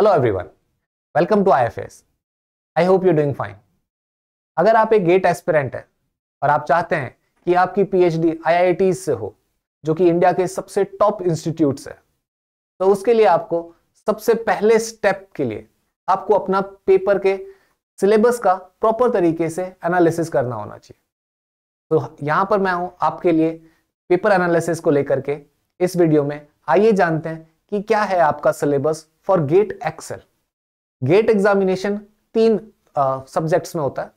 Hello everyone welcome to IFS I hope you doing fine अगर आप एक gate aspirant हैं और आप चाहते हैं कि आपकी पीएचडी आईआईटी से हो जो कि इंडिया के सबसे टॉप इंस्टीट्यूट है तो उसके लिए आपको सबसे पहले स्टेप के लिए आपको अपना पेपर के सिलेबस का प्रॉपर तरीके से एनालिसिस करना होना चाहिए तो यहाँ पर मैं हूँ आपके लिए पेपर एनालिसिस को लेकर के इस वीडियो में आइए जानते हैं कि क्या है आपका syllabus for GATE XL GATE examination तीन सब्जेक्ट्स uh, में होता है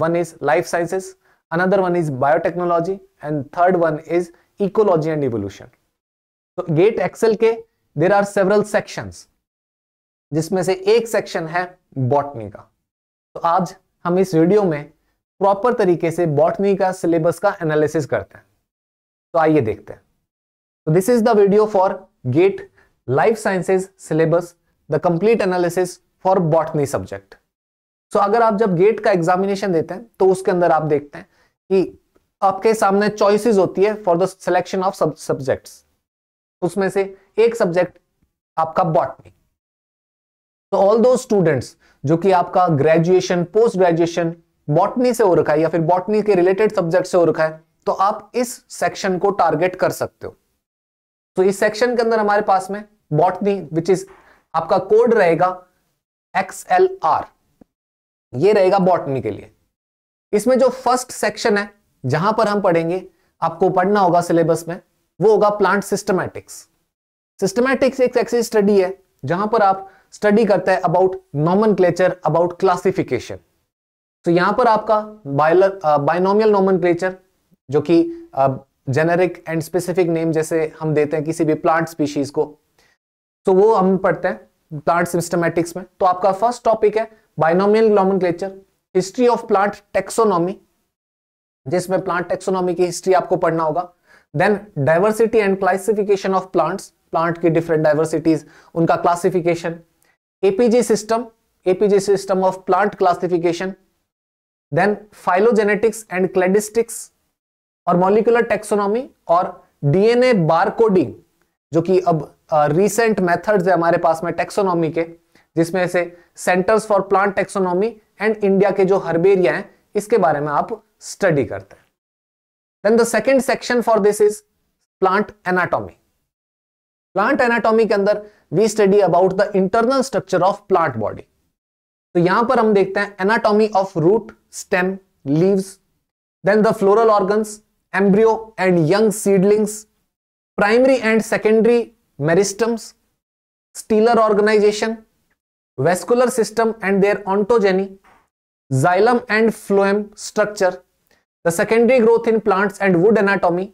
one is life sciences another one is biotechnology and third one is ecology and evolution तो गेट एक्सेल के देर आर सेवरल सेक्शन जिसमें से एक सेक्शन है बॉटनी का तो आज हम इस वीडियो में प्रॉपर तरीके से बॉटनी का सिलेबस का एनालिसिस करते हैं तो आइए देखते हैं तो this is the video for GATE life sciences syllabus the complete analysis for botany subject so अगर आप जब गेट का एग्जामिनेशन देते हैं तो उसके अंदर आप देखते हैं कि आपके सामने चॉइसिस होती है for the selection of subject उसमें से एक सब्जेक्ट आपका बॉटनी तो ऑल दो स्टूडेंट्स जो कि आपका ग्रेजुएशन पोस्ट ग्रेजुएशन बॉटनी से हो रखा है या फिर बॉटनी के रिलेटेड सब्जेक्ट से हो रखा है तो आप इस सेक्शन को टारगेट कर सकते हो तो इस सेक्शन के अंदर हमारे पास में बॉटनी विच इज आपका कोड रहेगा एक्स एल आर ये रहेगा बॉटनी के लिए इसमें जो फर्स्ट सेक्शन है जहां पर हम पढ़ेंगे आपको पढ़ना होगा सिलेबस में वो होगा प्लांट सिस्टमैटिक्स सिस्टमैटिक्स एक ऐसी स्टडी है जहां पर आप स्टडी करते हैं about nomenclature about classification तो यहां पर आपका बायनोमियल नॉमन जो कि जेनेरिक एंड स्पेसिफिक नेम जैसे हम देते हैं किसी भी प्लांट स्पीशीज को तो वो हम पढ़ते हैं प्लांट सिस्टमेटिक्स में तो आपका फर्स्ट टॉपिक है binomial nomenclature history of plant taxonomy जिसमें प्लांट टेक्सोनॉमी की हिस्ट्री आपको पढ़ना होगा then diversity and classification of plants plant की डिफरेंट डाइवर्सिटीज उनका classification APG system APG system of plant classification then phylogenetics and cladistics और molecular taxonomy और DNA bar जो कि अब रिसेंट uh, मेथड्स है हमारे पास में टेक्सोनॉमी के जिसमें से centres for plant taxonomy and India के जो हर्बेरिया है इसके बारे में आप स्टडी करते हैं then the second section for this is plant anatomy plant anatomy के अंदर we study about the internal structure of plant body तो यहां पर हम देखते हैं anatomy of root stem leaves then the floral organs embryo and young seedlings primary and secondary meristems stelar organisation vascular system and their ontogeny xylem and phloem structure the secondary growth in plants and wood anatomy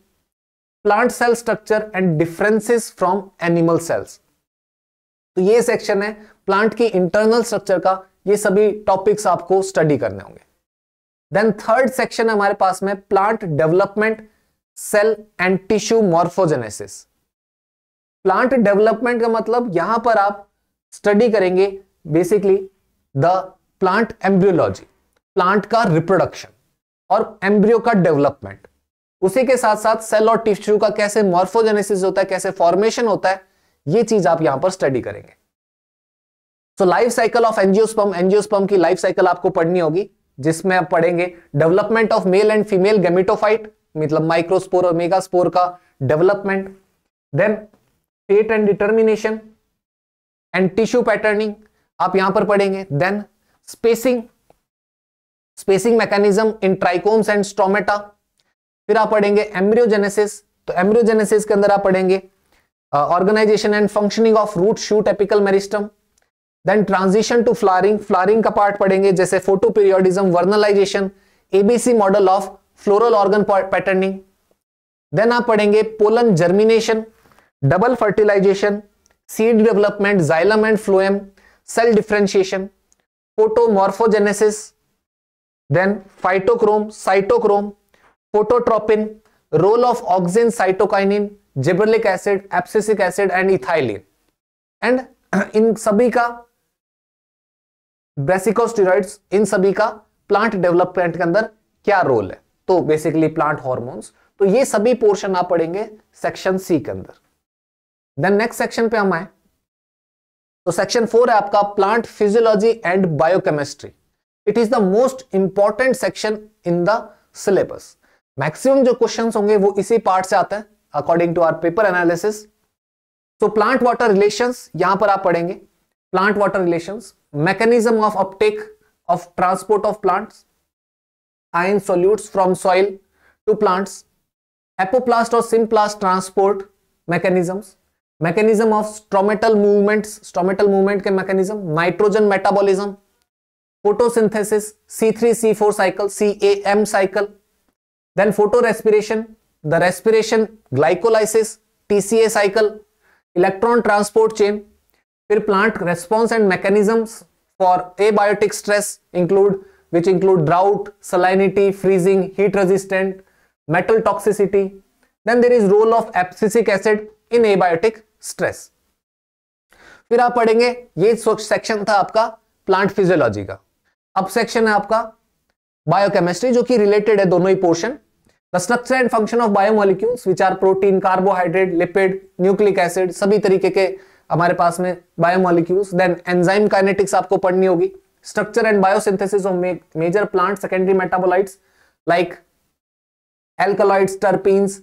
plant cell structure and differences from animal cells तो ये section है plant की internal structure का ये सभी topics आपको study करने होंगे देन थर्ड सेक्शन हमारे पास में plant development cell and tissue morphogenesis plant development का मतलब यहां पर आप स्टडी करेंगे basically the plant embryology plant का रिप्रोडक्शन और एम्ब्रियो का डेवलपमेंट उसी के साथ साथ सेल और टिश्यू का कैसे मॉर्फोजेनेसिस होता है कैसे फॉर्मेशन होता है ये चीज आप यहां पर स्टडी करेंगे so life cycle of angiosperm angiosperm की लाइफ साइकिल आपको पढ़नी होगी जिसमें आप पढ़ेंगे development of male and female gametophyte मतलब माइक्रोस्पोर और मेगास्पोर का development then state and determination and tissue patterning आप यहां पर पढ़ेंगे then spacing spacing mechanism in trichomes and stomata फिर आप पढ़ेंगे एम्ब्रियोजेनेसिस तो एम्ब्रियोजेनेसिस के अंदर आप पढ़ेंगे organisation and functioning of root shoot apical meristem then transition to flowering flowering का पार्ट पढ़ेंगे जैसे photoperiodism vernalisation ABC model of floral organ patterning then आप पढ़ेंगे pollen germination double fertilisation seed development xylem and phloem cell differentiation photomorphogenesis then phytochrome cytochrome phototropin role of auxin cytokinin gibberellic acid abscisic acid and ethylene and इन सभी का ब्रेसिकोस्टेरॉइड्स इन सभी का plant development के अंदर क्या रोल है तो बेसिकली प्लांट हॉर्मोन्स तो ये सभी पोर्शन आप पढ़ेंगे सेक्शन सी के अंदर देन नेक्स्ट सेक्शन पे हम आए तो सेक्शन फोर है आपका plant physiology and biochemistry it is the most important section in the syllabus maximum जो क्वेश्चन होंगे वो इसी पार्ट से आते हैं according to our paper analysis तो प्लांट वाटर रिलेशन यहां पर आप पढ़ेंगे plant water relation mechanism of uptake of transport of plants ion solute from soil to plants apoplast और symplast transport mechanisms mechanism of stomatal movements stomatal movement के mechanism nitrogen metabolism photosynthesis C three C four cycle C A M cycle then photorespiration the respiration glycolysis TCA cycle electron transport chain फिर plant response and mechanisms for biotic stress include which include drought, salinity, freezing, heat resistant, metal toxicity. Then there is role of abscisic acid in abiotic stress फिर आप पढ़ेंगे ये section था आपका plant physiology का अब section है आपका बायोकेमिस्ट्री जो कि रिलेटेड है दोनों ही portion the structure and function of biomolecules which are protein carbohydrate lipid nucleic acid सभी तरीके के हमारे पास में बायोमोलिक्यूल्स देन एंजाइम काइनेटिक्स आपको पढ़नी होगी structure and biosynthesis of major plant secondary metabolites like alkaloids, terpenes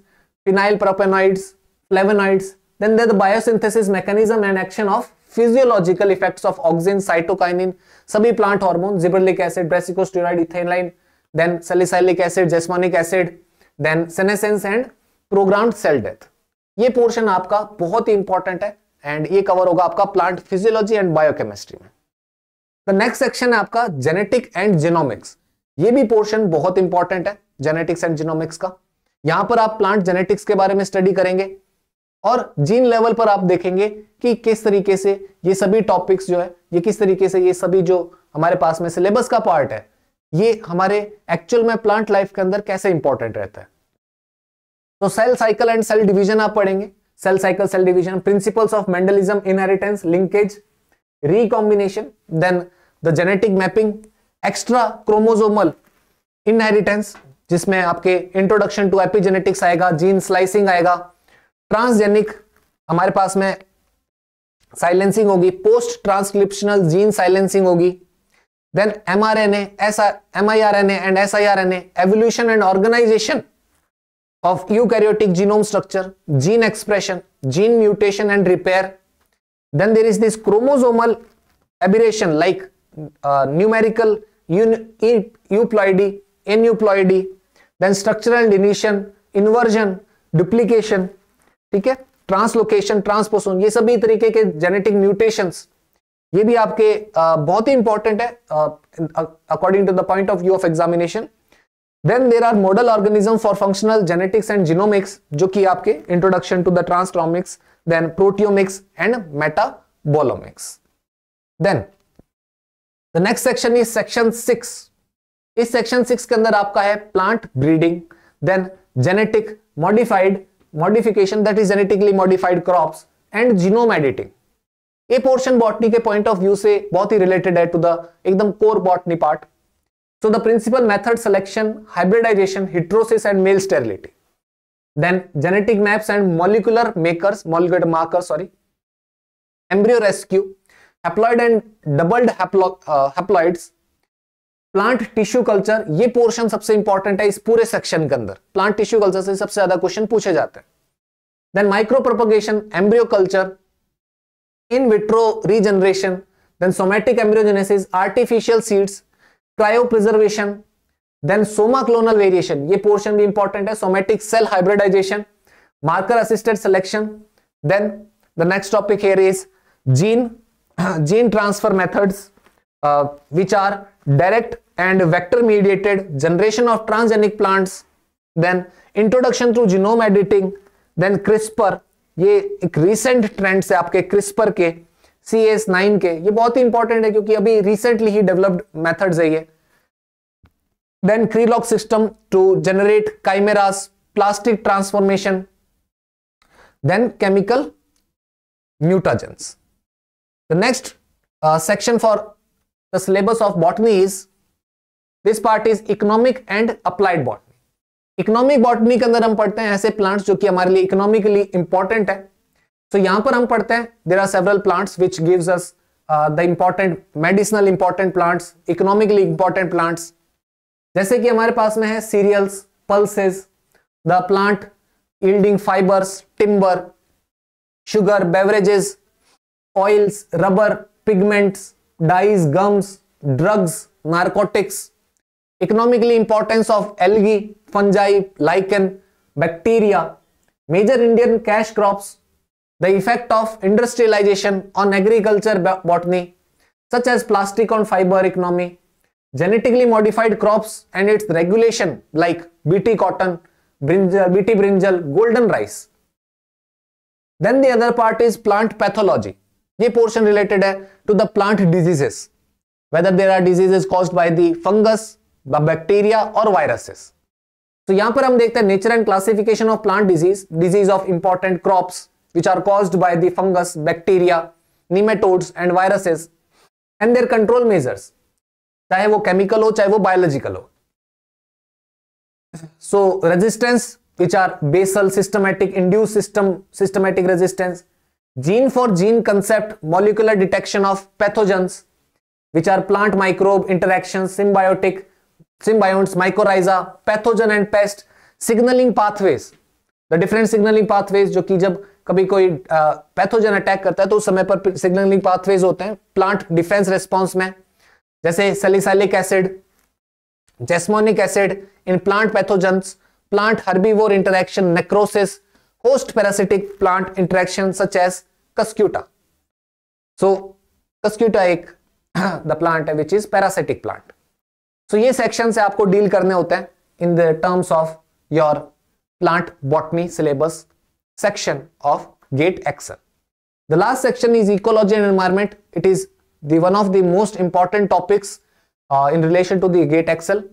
phenyl propanoids flavonoids Then there the biosynthesis mechanism and action of physiological effects of auxin cytokinin, sabhi plant hormone gibberellic acid, brassicosteroid, ethylene then salicylic acid, jasmonic acid, then senescence and programmed cell death. ये portion आपका बहुत ही important है and ये cover होगा आपका plant physiology and biochemistry में the next section है आपका जेनेटिक एंड जिनोमिक्स ये भी पोर्शन बहुत इंपॉर्टेंट है जेनेटिक्स एंड जिनोमिक्स का यहां पर आप प्लांट जेनेटिक्स के बारे में स्टडी करेंगे और जीन लेवल पर आप देखेंगे कि किस तरीके से ये सभी टॉपिक्स जो है ये किस तरीके से ये सभी जो हमारे पास में सिलेबस का पार्ट है ये हमारे एक्चुअल में प्लांट लाइफ के अंदर कैसे इंपॉर्टेंट रहता है तो cell cycle and cell division आप पढ़ेंगे cell cycle cell division principles of Mendelism inheritance linkage recombination then the genetic mapping extra chromosomal inheritance जिसमें आपके इंट्रोडक्शन टू एपिजेनेटिक्स आएगा जीन स्लाइसिंग आएगा ट्रांसजेनिक हमारे पास में साइलेंसिंग होगी पोस्ट ट्रांसक्रिप्शनल जीन साइलेंसिंग होगी then M R N miRNA and S I R N evolution and organization of eukaryotic genome structure gene expression gene mutation and repair then there is this chromosomal aberration like uh, numerical e, euploidy aneuploidy then structural deletion inversion duplication ठीक है translocation ट्रांसपोसोन ये सभी तरीके के genetic mutation ये भी आपके बहुत ही इंपॉर्टेंट है according to the point of view of examination then there are model organism for functional genetics and genomics जो कि आपके introduction to the transcriptomics then proteomics and metabolomics then the next section is section six इस section six के अंदर आपका है plant breeding then genetic modified modification that is genetically modified crops and genome editing ये portion botany के point of view से बहुत ही रिलेटेड है टू द एकदम core botany part So the principal method selection, hybridization, heterosis and male sterility. Then genetic maps and molecular makers, molecular markers, sorry. Embryo rescue, haploid and doubled haplo uh, haploids, plant tissue culture ये portion सबसे important है इस पूरे section के अंदर plant tissue culture से सबसे ज्यादा क्वेश्चन पूछे जाते हैं then micropropagation embryo culture in vitro regeneration then somatic embryogenesis artificial seeds cryopreservation then somaclonal variation ये पोर्शन भी इंपॉर्टेंट है somatic cell hybridization marker assisted selection then the next topic here is gene gene transfer methods which are direct and vector mediated generation of transgenic plants then introduction through genome editing then CRISPR ये एक recent trend से आपके CRISPR के C S nine के ये बहुत ही important है क्योंकि अभी रिसेंटली ही डेवलप्ड मैथड है ये then Cre-lox system to generate chimeras plastid transformation then chemical mutagens the next section for the syllabus of botany is this part is economic and applied botany economic botany के अंदर हम पढ़ते हैं ऐसे plants जो कि हमारे लिए इकोनॉमिकली इंपॉर्टेंट है सो so, यहां पर हम पढ़ते हैं there are several plants which gives us the important medicinal important plants economically important plants जैसे कि हमारे पास में है cereals pulses the plant yielding fibres timber sugar beverages oils rubber pigments dyes, gums, drugs, narcotics, economically importance of algae, fungi, lichen, bacteria, major Indian cash crops, the effect of industrialization on agriculture botany, such as plastic on fiber economy, genetically modified crops and its regulation like BT cotton, brinjal, BT brinjal, golden rice. Then the other part is plant pathology ये portion related है to the plant diseases whether there are diseases cause by the fungus the bacteria और viruses तो यहां पर हम देखते हैं nature and classification of plant disease disease of important crop which are cause by the fungus bacteria nematodes and viruses and their control measures चाहे वो chemical हो चाहे वो बायोलॉजिकल हो so resistance which are basal systematic induce system systematic resistance gene for gene concept molecular detection of pathogens which are plant microbe interaction symbiotic symbionts mycorrhiza pathogen and pest signalling pathways the different signalling pathways जो कि जब कभी कोई pathogen uh, attack करता है तो उस समय पर सिग्नलिंग पाथवेज होते हैं प्लांट डिफेंस रेस्पॉन्स में जैसे salicylic acid jasmonic acid in plant pathogen plant herbivore interaction necrosis host parasitic plant interaction such as Cuscuta so Cuscuta एक द प्लांट है which is parasitic plant so ये section से आपको deal करने होते हैं in the terms of your plant botany syllabus section of GATE exam the last section is ecology and environment it is the one of the most important topics in relation to the GATE exam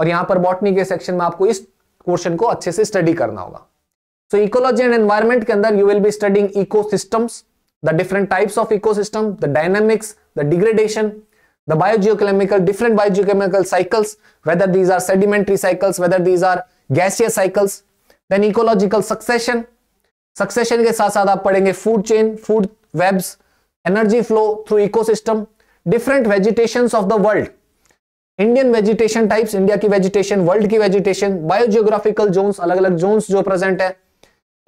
और यहां पर botany के section में आपको इस question को अच्छे से स्टडी करना होगा सो इकोलॉजी एंड एनवायरमेंट के अंदर you will be studying ecosystems systems the different types of ecosystem, the dynamics, the degradation, the biogeochemical, different biogeochemical cycles, whether these are sedimentary cycles, whether these are gaseous cycles, then ecological succession. Succession ke sath sath aap padhenge food chain, food webs, energy flow through ecosystem, different vegetations of the world, indian vegetation types india ki vegetation world ki vegetation biogeographical zones alag alag zones jo present hai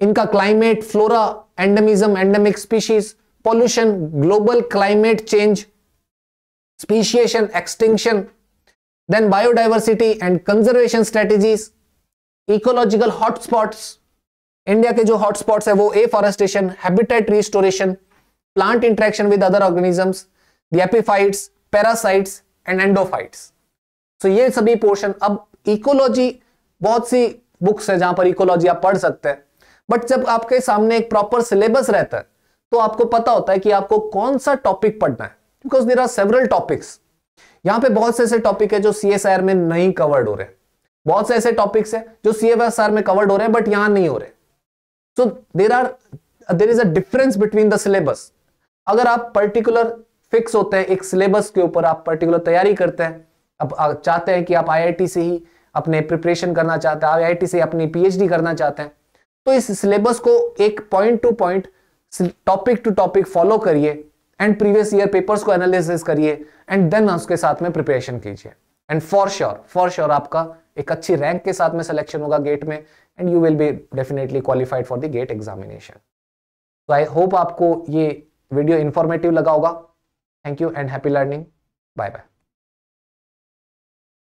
इनका climate flora endemism endemic species pollution global climate change speciation extinction then biodiversity and conservation strategies ecological hotspots India के जो hotspots है वो afforestation habitat restoration plant interaction with other organisms epiphytes parasites and endophytes so ये सभी portion अब ecology बहुत सी books है जहां पर इकोलॉजी आप पढ़ सकते हैं बट जब आपके सामने एक प्रॉपर सिलेबस रहता है तो आपको पता होता है कि आपको कौन सा टॉपिक पढ़ना है because there are several topics यहां पे बहुत से ऐसे टॉपिक है जो सी में नहीं कवर्ड हो रहे बहुत से ऐसे टॉपिक्स है जो सी में कवर्ड हो रहे हैं बट यहाँ नहीं हो रहे so there are there is a difference between the syllabus अगर आप पर्टिकुलर फिक्स होते हैं एक सिलेबस के ऊपर आप पर्टिकुलर तैयारी करते हैं अब चाहते हैं कि आप आईआईटी से ही अपने प्रिपरेशन करना चाहते हैं आईआईटी से अपनी पीएचडी करना चाहते हैं तो इस सिलेबस को एक point to point topic to topic follow करिए एंड प्रीवियस ईयर पेपर्स को एनालिसिस करिए एंड देन उसके साथ में प्रिपरेशन कीजिए and for sure for sure आपका एक अच्छी रैंक के साथ में सिलेक्शन होगा गेट में and you will be definitely qualified for the GATE examination तो आई होप आपको ये वीडियो इंफॉर्मेटिव लगा होगा thank you and happy learning bye bye